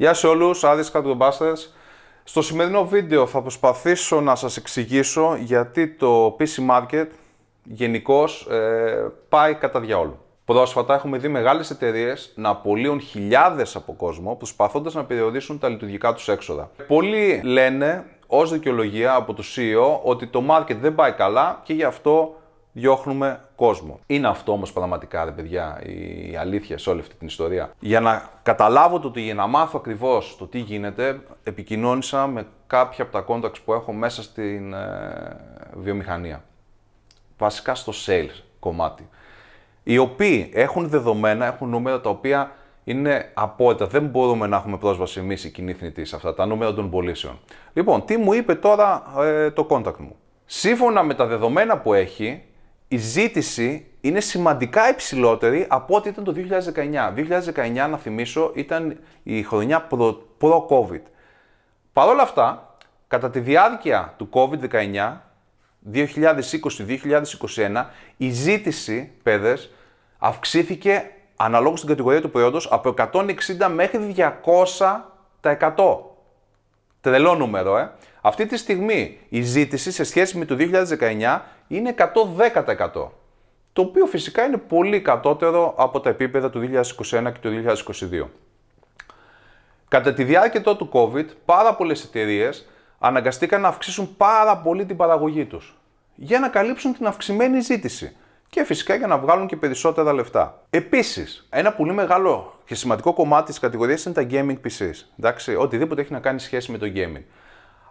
Γεια σε όλους, Άδης μπάστε. Στο σημερινό βίντεο θα προσπαθήσω να σας εξηγήσω γιατί το PC Market γενικώς ε, πάει κατά διαόλου. Πρόσφατα έχουμε δει μεγάλες εταιρείες να απολύουν χιλιάδες από κόσμο προσπαθώντας να περιορίσουν τα λειτουργικά τους έξοδα. Πολλοί λένε ως δικαιολογία από το CEO ότι το market δεν πάει καλά και γι' αυτό διώχνουμε κόσμο. Είναι αυτό όμως πραγματικά, ρε παιδιά, η αλήθεια σε όλη αυτή την ιστορία. Για να καταλάβω το ότι, για να μάθω ακριβώς το τι γίνεται, επικοινώνησα με κάποια από τα contacts που έχω μέσα στην ε, βιομηχανία. Βασικά στο sales κομμάτι. Οι οποίοι έχουν δεδομένα, έχουν νούμερα τα οποία είναι απόλυτα. Δεν μπορούμε να έχουμε πρόσβαση εμείς οι κινήθνητοι σε αυτά τα νούμερα των πωλήσεων. Λοιπόν, τι μου είπε τώρα ε, το contact μου. Σύμφωνα με τα δεδομένα που έχει, η ζήτηση είναι σημαντικά υψηλότερη από ό,τι ήταν το 2019. 2019, να θυμίσω, ήταν η χρονιά προ, covid Παρ' όλα αυτά, κατά τη διάρκεια του COVID-19, 2020-2021, η ζήτηση, παιδες, αυξήθηκε αναλόγως στην κατηγορία του προϊόντος από 160 μέχρι 200%. Τρελό νούμερο, ε. Αυτή τη στιγμή η ζήτηση σε σχέση με το 2019 είναι 110%. Το οποίο φυσικά είναι πολύ κατώτερο από τα επίπεδα του 2021 και του 2022. Κατά τη διάρκεια του COVID, πάρα πολλές εταιρείες αναγκαστήκαν να αυξήσουν πάρα πολύ την παραγωγή τους για να καλύψουν την αυξημένη ζήτηση και φυσικά για να βγάλουν και περισσότερα λεφτά. Επίσης, ένα πολύ μεγάλο και σημαντικό κομμάτι της κατηγορίας είναι τα gaming PCs. Εντάξει, οτιδήποτε έχει να κάνει σχέση με το gaming.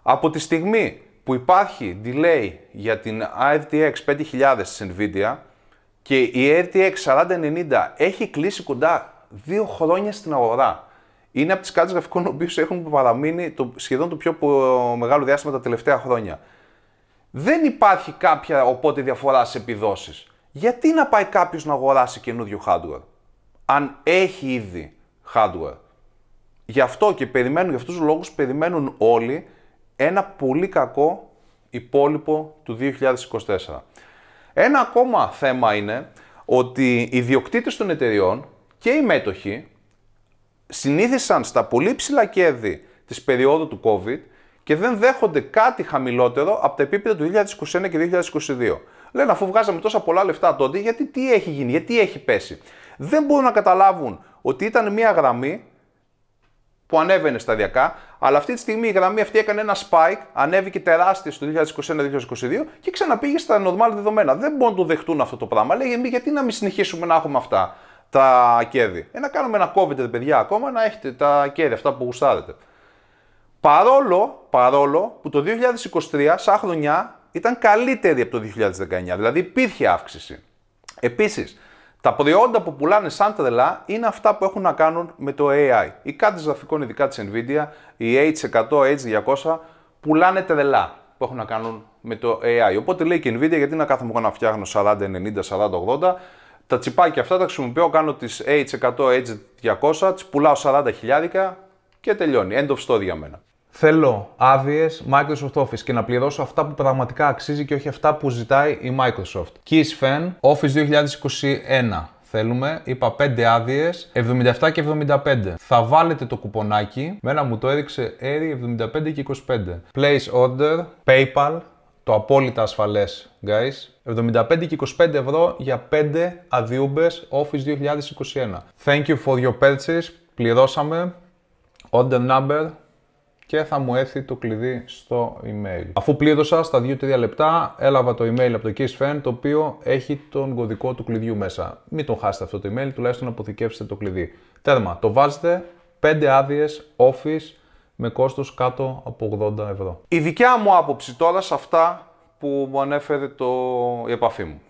Από τη στιγμή που υπάρχει delay για την RTX 5000 της NVIDIA και η RTX 4090 έχει κλείσει κοντά δύο χρόνια στην αγορά. Είναι από τις κάρτες γραφικών οποίες έχουν παραμείνει το, σχεδόν το πιο μεγάλο διάστημα τα τελευταία χρόνια. Δεν υπάρχει κάποια οπότε διαφορά σε επιδόσεις γιατί να πάει κάποιος να αγοράσει καινούριο hardware, αν έχει ήδη hardware. Γι' αυτό και περιμένουν, για αυτούς τους λόγους περιμένουν όλοι ένα πολύ κακό υπόλοιπο του 2024. Ένα ακόμα θέμα είναι ότι οι διοκτήτες των εταιριών και οι μέτοχοι συνήθισαν στα πολύ ψηλά κέρδη της περίοδου του COVID και δεν δέχονται κάτι χαμηλότερο από τα επίπεδα του 2021 και 2022. Λένε αφού βγάζαμε τόσα πολλά λεφτά τότε, γιατί τι έχει γίνει, γιατί έχει πέσει. Δεν μπορούν να καταλάβουν ότι ήταν μια γραμμή που ανέβαινε σταδιακά, αλλά αυτή τη στιγμή η γραμμή αυτή έκανε ένα spike, ανέβηκε τεράστια στο 2021-2022 και ξαναπήγε στα normal δεδομένα. Δεν μπορούν να το δεχτούν αυτό το πράγμα. Λέει εμείς γιατί να μην συνεχίσουμε να έχουμε αυτά τα κέρδη. Ε, να κάνουμε ένα COVID, παιδιά, ακόμα να έχετε τα κέρδη, αυτά που γουστάρετε. Παρόλο, παρόλο που το 2023, σαν χρονιά, ήταν καλύτερη από το 2019, δηλαδή υπήρχε αύξηση. Επίσης, τα προϊόντα που πουλάνε σαν τρελά είναι αυτά που έχουν να κάνουν με το AI. Οι κάρτε γραφικών, ειδικά της Nvidia, οι H100, H200, πουλάνε τρελά που έχουν να κάνουν με το AI. Οπότε λέει και η Nvidia, γιατί να κάθομαι εγώ να φτιάχνω 40, 90, 40, 80. Τα τσιπάκια αυτά τα χρησιμοποιώ, κάνω τις H100, H200, τις πουλάω 40 χιλιάδικα και τελειώνει. End of story για μένα. Θέλω άδειες Microsoft Office και να πληρώσω αυτά που πραγματικά αξίζει και όχι αυτά που ζητάει η Microsoft. Fan, Office 2021 θέλουμε. Είπα 5 άδειε, 77 και 75. Θα βάλετε το κουπονάκι. Μένα μου το έδειξε Airy 75 και 25. Place order, PayPal, το απόλυτα ασφαλές, guys. 75 και 25 ευρώ για 5 αδειούμπε Office 2021. Thank you for your purchase. Πληρώσαμε. Order number και θα μου έρθει το κλειδί στο email. Αφού πλήρωσα στα 2-3 λεπτά, έλαβα το email από το KissFan το οποίο έχει τον κωδικό του κλειδιού μέσα. Μην τον χάσετε αυτό το email, τουλάχιστον αποθηκεύσετε το κλειδί. Τέρμα, το βάζετε 5 άδειες office με κόστος κάτω από 80 ευρώ. Η δικιά μου άποψη τώρα σε αυτά που μου ανέφερε το... η επαφή μου.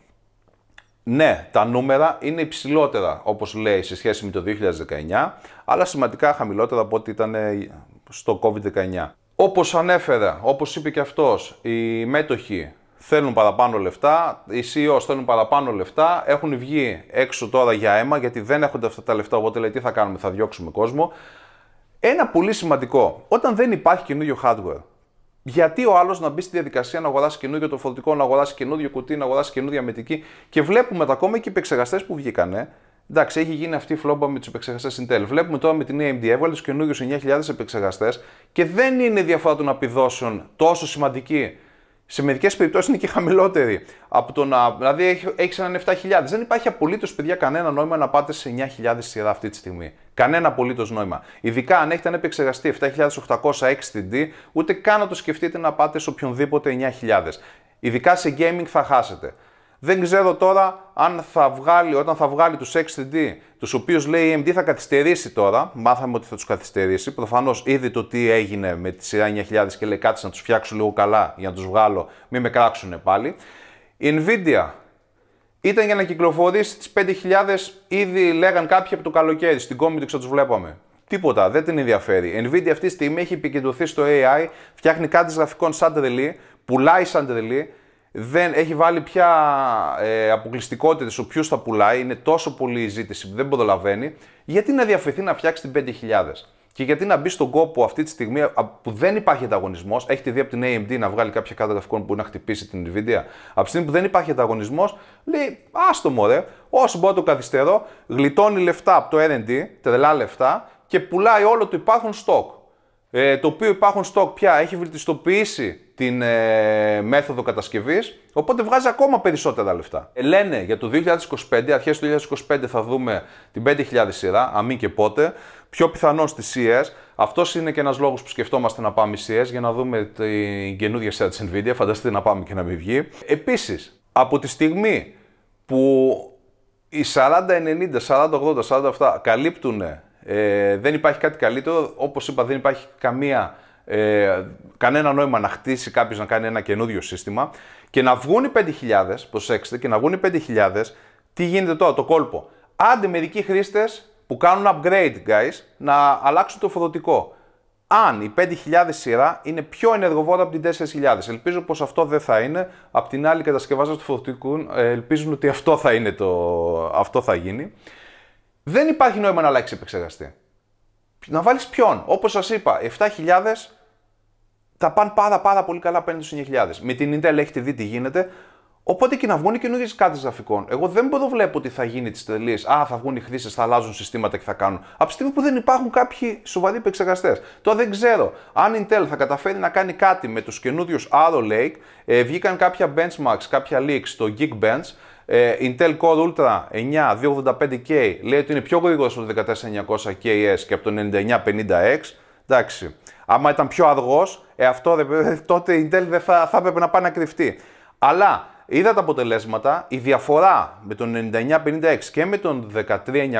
Ναι, τα νούμερα είναι υψηλότερα, όπως λέει, σε σχέση με το 2019, αλλά σημαντικά χαμηλότερα από ό,τι ήταν στο COVID-19. Όπως ανέφερα, όπως είπε και αυτός, οι μέτοχοι θέλουν παραπάνω λεφτά, οι CEOs θέλουν παραπάνω λεφτά, έχουν βγει έξω τώρα για αίμα γιατί δεν έχουν αυτά τα λεφτά, οπότε λέει τι θα κάνουμε, θα διώξουμε κόσμο. Ένα πολύ σημαντικό, όταν δεν υπάρχει καινούριο hardware, γιατί ο άλλος να μπει στη διαδικασία να αγοράσει καινούριο το φορτικό, να αγοράσει καινούριο κουτί, να αγοράσει καινούργια μετική. Και βλέπουμε ακόμα και οι επεξεργαστές που βγήκανε, Εντάξει, έχει γίνει αυτή η φλόμπα με τους επεξεργαστές Intel. Βλέπουμε τώρα με την AMD έβαλε του καινούριου 9.000 επεξεργαστές και δεν είναι διαφορά των επιδόσεων τόσο σημαντική. Σε μερικές περιπτώσεις είναι και χαμηλότερη. Από το να, δηλαδή έχεις έναν 7.000. Δεν υπάρχει απολύτως, παιδιά, κανένα νόημα να πάτε σε 9.000 σειρά αυτή τη στιγμή. Κανένα απολύτως νόημα. Ειδικά αν έχετε ένα επεξεργαστή 7.800 XTD, ούτε καν να το σκεφτείτε να πάτε σε οποιονδήποτε 9.000. Ειδικά σε gaming θα χάσετε. Δεν ξέρω τώρα αν θα βγάλει, όταν θα βγάλει τους 6D, τους οποίους λέει η AMD θα καθυστερήσει τώρα, μάθαμε ότι θα τους καθυστερήσει, προφανώς ήδη το τι έγινε με τη σειρά 9000 και λέει κάτσε να τους φτιάξω λίγο καλά για να τους βγάλω, μην με κράξουν πάλι. Η Nvidia ήταν για να κυκλοφορήσει τις 5000, ήδη λέγαν κάποιοι από το καλοκαίρι, στην κόμη του τους βλέπαμε. Τίποτα, δεν την ενδιαφέρει. Η Nvidia αυτή τη στιγμή έχει επικεντρωθεί στο AI, φτιάχνει κάτι γραφικών σαν τρελή, πουλάει σαν τρελή, δεν έχει βάλει πια ε, αποκλειστικότητες στο ποιου θα πουλάει, είναι τόσο πολύ η ζήτηση που δεν προλαβαίνει. Γιατί να διαφερθεί να φτιάξει την 5.000 και γιατί να μπει στον κόπο αυτή τη στιγμή που δεν υπάρχει ανταγωνισμός. Έχετε δει από την AMD να βγάλει κάποια κάρτα γραφικών που να χτυπήσει την Nvidia. Από τη στιγμή που δεν υπάρχει ανταγωνισμός, λέει άστο μωρέ, όσο μπορώ το καθυστερώ, γλιτώνει λεφτά από το RD, τρελά λεφτά και πουλάει όλο το υπάρχον stock ε, το οποίο υπάρχουν στόκ πια έχει βελτιστοποιήσει την ε, μέθοδο κατασκευής, οπότε βγάζει ακόμα περισσότερα λεφτά. Ε, λένε για το 2025, αρχές του 2025 θα δούμε την 5.000 σειρά, αμή και πότε, πιο πιθανό στις CS, Αυτός είναι και ένας λόγος που σκεφτόμαστε να πάμε CS για να δούμε την καινούργια σειρά της Nvidia, φανταστείτε να πάμε και να μην βγει. Επίσης, από τη στιγμή που οι 4090, 4080, 40-80, καλύπτουν ε, δεν υπάρχει κάτι καλύτερο. Όπως είπα, δεν υπάρχει καμία, ε, κανένα νόημα να χτίσει κάποιος να κάνει ένα καινούριο σύστημα και να βγουν οι 5.000. Προσέξτε, και να βγουν οι 5.000, τι γίνεται τώρα, το κόλπο. Άντε μερικοί χρήστες που κάνουν upgrade, guys, να αλλάξουν το φοδοτικό. Αν η 5.000 σειρά είναι πιο ενεργοβόρα από την 4.000. Ελπίζω πως αυτό δεν θα είναι. Απ' την άλλη, οι κατασκευάζοντε του φοδοτικού ε, ελπίζουν ότι αυτό θα γίνει δεν υπάρχει νόημα να αλλάξει επεξεργαστή. Να βάλεις ποιον. Όπως σας είπα, 7.000 θα πάνε πάρα, πάρα πολύ καλά πέντε στου 9.000. Με την Intel έχετε δει τι γίνεται. Οπότε και να βγουν οι καινούργιες κάρτες γραφικών. Εγώ δεν μπορώ να βλέπω ότι θα γίνει τη τελείες. Α, θα βγουν οι χρήστες, θα αλλάζουν συστήματα και θα κάνουν. Από τη στιγμή που δεν υπάρχουν κάποιοι σοβαροί επεξεργαστές. Τώρα δεν ξέρω αν η Intel θα καταφέρει να κάνει κάτι με τους καινούριους Arrow Lake. Ε, βγήκαν κάποια benchmarks, κάποια leaks στο Geekbench ε, Intel Core Ultra 285 k λέει ότι είναι πιο γρήγορος από το 14900KS και από το 9950X. Εντάξει, άμα ήταν πιο αργός, ε, αυτό, τότε η Intel δεν θα, θα έπρεπε να πάει να κρυφτεί. Αλλά είδα τα αποτελέσματα, η διαφορά με τον x και με τον 13900,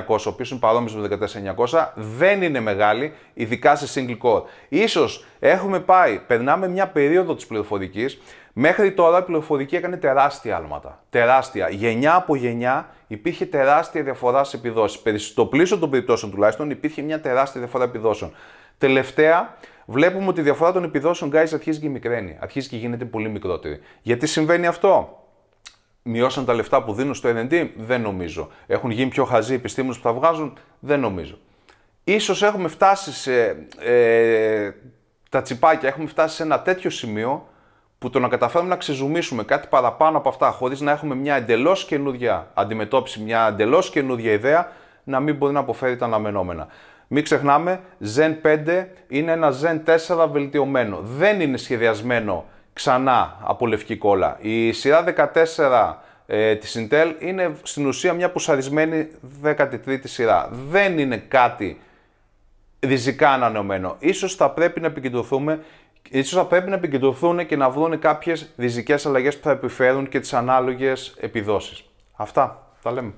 ο οποίος είναι παρόμοιος με τον 14900, δεν είναι μεγάλη, ειδικά σε single core. Ίσως έχουμε πάει, περνάμε μια περίοδο της πληροφορικής. Μέχρι τώρα η πληροφορική έκανε τεράστια άλματα. Τεράστια. Γενιά από γενιά υπήρχε τεράστια διαφορά σε επιδόσει. Στο πλήσιο των περιπτώσεων τουλάχιστον υπήρχε μια τεράστια διαφορά επιδόσεων. Τελευταία, βλέπουμε ότι η διαφορά των επιδόσεων, guys, αρχίζει και μικραίνει. Αρχίζει και γίνεται πολύ μικρότερη. Γιατί συμβαίνει αυτό. Μειώσαν τα λεφτά που δίνουν στο R&D. δεν νομίζω. Έχουν γίνει πιο χαζοί επιστήμονες που τα βγάζουν, δεν νομίζω. Ίσως έχουμε φτάσει σε ε, τα τσιπάκια, έχουμε φτάσει σε ένα τέτοιο σημείο που το να καταφέρουμε να ξεζουμίσουμε κάτι παραπάνω από αυτά, χωρίς να έχουμε μια εντελώς καινούργια αντιμετώπιση, μια εντελώς καινούργια ιδέα, να μην μπορεί να αποφέρει τα αναμενόμενα. Μην ξεχνάμε, Zen 5 είναι ένα Zen 4 βελτιωμένο. Δεν είναι σχεδιασμένο ξανά από λευκή κόλλα. Η σειρά 14 ε, της Intel είναι στην ουσία μια πουσαρισμένη 13η σειρά. Δεν είναι κάτι ριζικά ανανεωμένο. Ίσως θα πρέπει να επικεντρωθούμε ίσως θα πρέπει να επικεντρωθούν και να βρουν κάποιες ριζικές αλλαγές που θα επιφέρουν και τις ανάλογες επιδόσεις. Αυτά, τα λέμε.